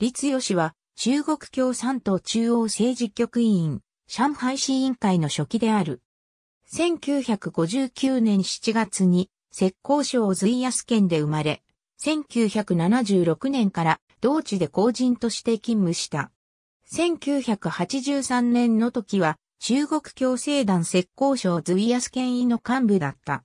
立義は中国共産党中央政治局委員、上海市委員会の初期である。1959年7月に浙江省随安県で生まれ、1976年から同地で公人として勤務した。1983年の時は中国共生団浙江省随安県委の幹部だった。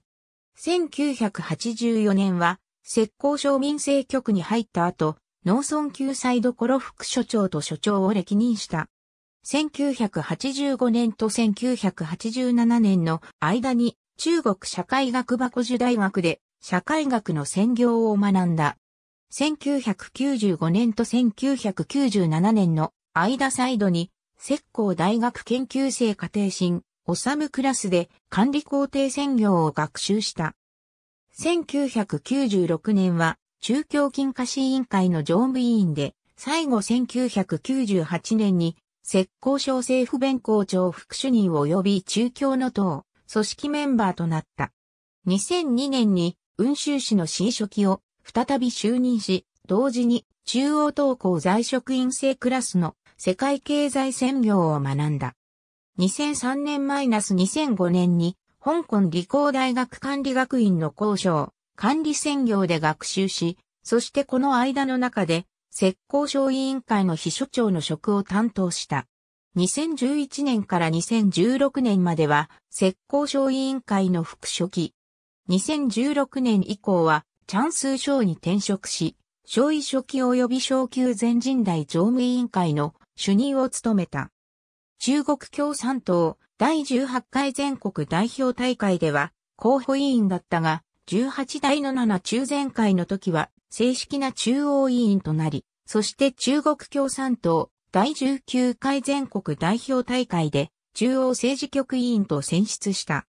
1984年は浙江省民政局に入った後、農村救済どころ副所長と所長を歴任した。1985年と1987年の間に中国社会学箱樹大学で社会学の専業を学んだ。1995年と1997年の間サイドに石膏大学研究生家庭審、おさむクラスで管理工程専業を学習した。1996年は中京金貸委員会の常務委員で、最後1998年に、石膏省政府弁公庁副主任及び中京の党、組織メンバーとなった。2002年に、運州市の新書記を再び就任し、同時に中央東高在職員生クラスの世界経済専業を学んだ。2003年 -2005 年に香港理工大学管理学院の校渉。管理専業で学習し、そしてこの間の中で、石膏省委員会の秘書長の職を担当した。2011年から2016年までは、石膏省委員会の副書記。2016年以降は、チャンス省に転職し、省委書記及び省級全人代常務委員会の主任を務めた。中国共産党第18回全国代表大会では、候補委員だったが、18代の7中前会の時は正式な中央委員となり、そして中国共産党第19回全国代表大会で中央政治局委員と選出した。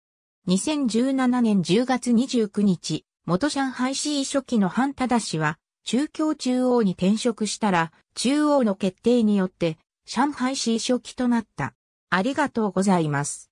2017年10月29日、元上海市委書記の半ン・氏は、中共中央に転職したら、中央の決定によって、上海市委書記となった。ありがとうございます。